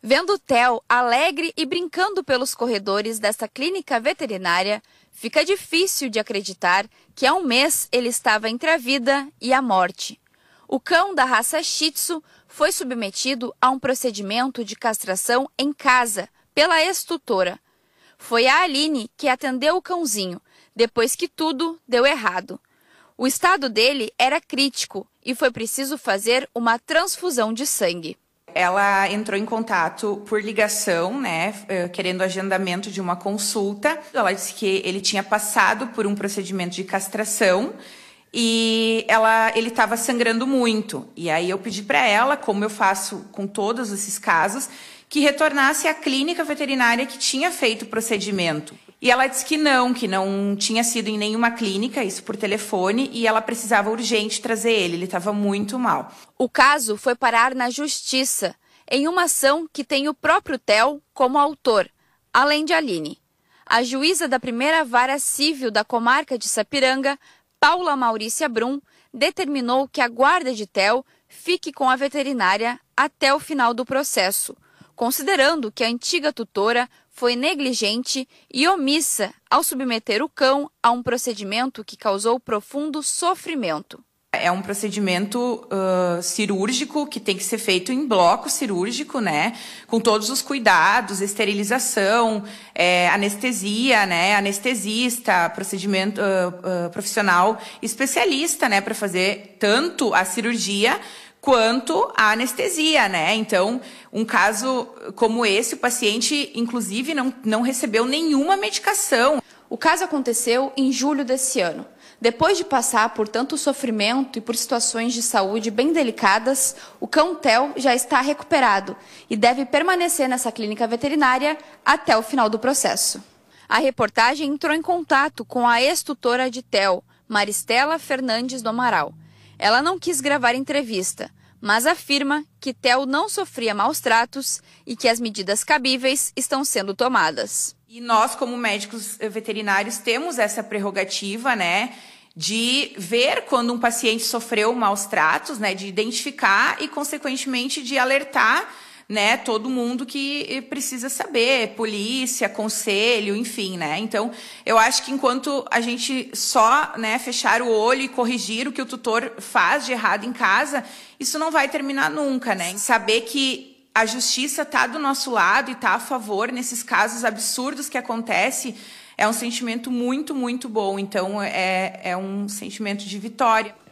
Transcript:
Vendo Theo alegre e brincando pelos corredores desta clínica veterinária, fica difícil de acreditar que há um mês ele estava entre a vida e a morte. O cão da raça Shih Tzu foi submetido a um procedimento de castração em casa pela ex-tutora. Foi a Aline que atendeu o cãozinho, depois que tudo deu errado. O estado dele era crítico e foi preciso fazer uma transfusão de sangue. Ela entrou em contato por ligação, né, eh, querendo agendamento de uma consulta. Ela disse que ele tinha passado por um procedimento de castração e ela, ele estava sangrando muito. E aí eu pedi para ela, como eu faço com todos esses casos, que retornasse à clínica veterinária que tinha feito o procedimento. E ela disse que não, que não tinha sido em nenhuma clínica, isso por telefone, e ela precisava urgente trazer ele, ele estava muito mal. O caso foi parar na justiça, em uma ação que tem o próprio Tel como autor, além de Aline. A juíza da primeira vara civil da comarca de Sapiranga, Paula Maurícia Brum, determinou que a guarda de Tel fique com a veterinária até o final do processo considerando que a antiga tutora foi negligente e omissa ao submeter o cão a um procedimento que causou profundo sofrimento. É um procedimento uh, cirúrgico que tem que ser feito em bloco cirúrgico, né? Com todos os cuidados, esterilização, é, anestesia, né? Anestesista, procedimento uh, uh, profissional especialista, né? Para fazer tanto a cirurgia quanto à anestesia, né? Então, um caso como esse, o paciente, inclusive, não, não recebeu nenhuma medicação. O caso aconteceu em julho desse ano. Depois de passar por tanto sofrimento e por situações de saúde bem delicadas, o cão Tel já está recuperado e deve permanecer nessa clínica veterinária até o final do processo. A reportagem entrou em contato com a ex-tutora de Tel, Maristela Fernandes do Amaral. Ela não quis gravar entrevista, mas afirma que Tel não sofria maus tratos e que as medidas cabíveis estão sendo tomadas. E nós, como médicos veterinários, temos essa prerrogativa, né? de ver quando um paciente sofreu maus tratos, né, de identificar e consequentemente de alertar né, todo mundo que eh, precisa saber, polícia, conselho, enfim, né? Então, eu acho que enquanto a gente só, né, fechar o olho e corrigir o que o tutor faz de errado em casa, isso não vai terminar nunca, né? Saber que a justiça está do nosso lado e está a favor nesses casos absurdos que acontecem é um sentimento muito, muito bom. Então, é, é um sentimento de vitória.